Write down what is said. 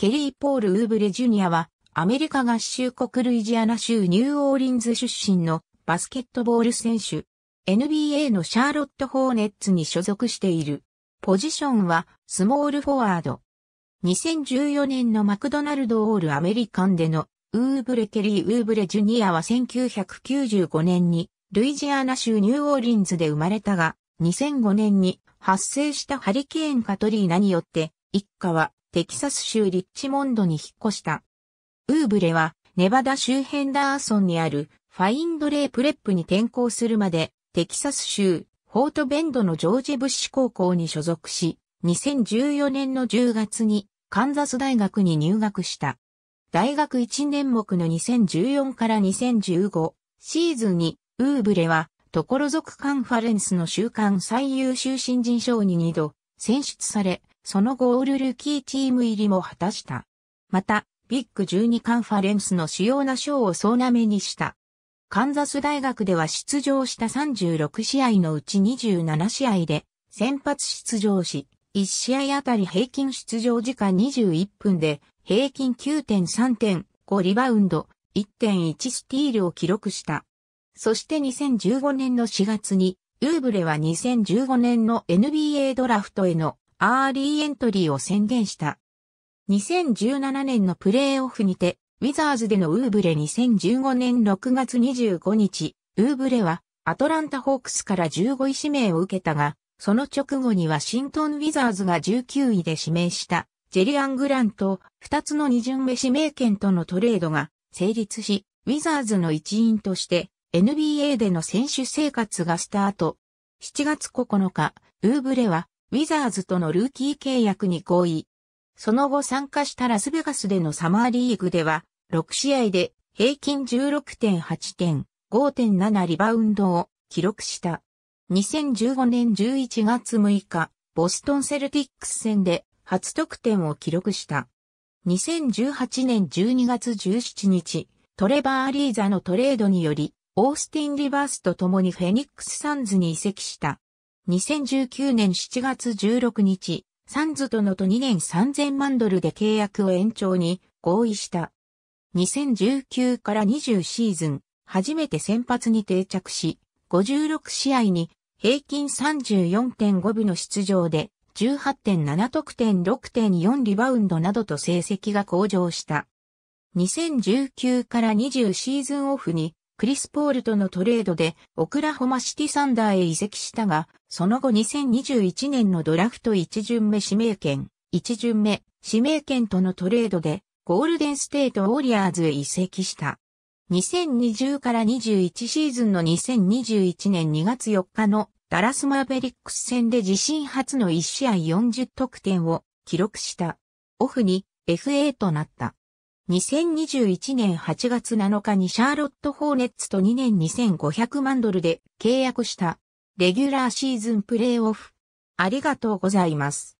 ケリー・ポール・ウーブレ・ジュニアは、アメリカ合衆国ルイジアナ州ニューオーリンズ出身のバスケットボール選手。NBA のシャーロット・ホーネッツに所属している。ポジションはスモールフォワード。2014年のマクドナルド・オール・アメリカンでのウーブレ・ケリー・ウーブレ・ジュニアは1995年にルイジアナ州ニューオーリンズで生まれたが、2005年に発生したハリケーン・カトリーナによって一家はテキサス州リッチモンドに引っ越した。ウーブレは、ネバダ周辺ダーソンにあるファインドレイプレップに転校するまで、テキサス州、フォートベンドのジョージ・ブッシュ高校に所属し、2014年の10月にカンザス大学に入学した。大学1年目の2014から2015シーズンに、ウーブレは、とこぞく。カンファレンスの週間最優秀新人賞に2度選出され、そのゴールルーキーチーム入りも果たした。また、ビッグ12カンファレンスの主要な賞を総なめにした。カンザス大学では出場した36試合のうち27試合で先発出場し、1試合あたり平均出場時間21分で平均9.3点、5リバウンド、1.1スティールを記録した。そして2015年の4月に、ウーブレは2015年の NBA ドラフトへのアーリーエントリーを宣言した。2017年のプレーオフにて、ウィザーズでのウーブレ2015年6月25日、ウーブレはアトランタホークスから15位指名を受けたが、その直後にはシントンウィザーズが19位で指名したジェリアン・グランと2つの2巡目指名権とのトレードが成立し、ウィザーズの一員として NBA での選手生活がスタート。7月9日、ウーブレはウィザーズとのルーキー契約に合意。その後参加したラスベガスでのサマーリーグでは、6試合で平均16.8点、5.7リバウンドを記録した。2015年11月6日、ボストンセルティックス戦で初得点を記録した。2018年12月17日、トレバー・リーザのトレードにより、オースティン・リバースと共にフェニックス・サンズに移籍した。2019年7月16日、サンズとのと2年3000万ドルで契約を延長に合意した。2019から20シーズン、初めて先発に定着し、56試合に平均34.5部の出場で、18.7得点6.4リバウンドなどと成績が向上した。2019から20シーズンオフにクリス・ポールとのトレードでオクラホマシティサンダーへ移籍したが、その後2021年のドラフト1巡目指名権、1巡目指名権とのトレードでゴールデンステート・ウォリアーズへ移籍した。2020から21シーズンの2021年2月4日のダラスマーベリックス戦で自身初の1試合40得点を記録した。オフに FA となった。2021年8月7日にシャーロット・ホーネッツと2年2500万ドルで契約したレギュラーシーズンプレイオフ。ありがとうございます。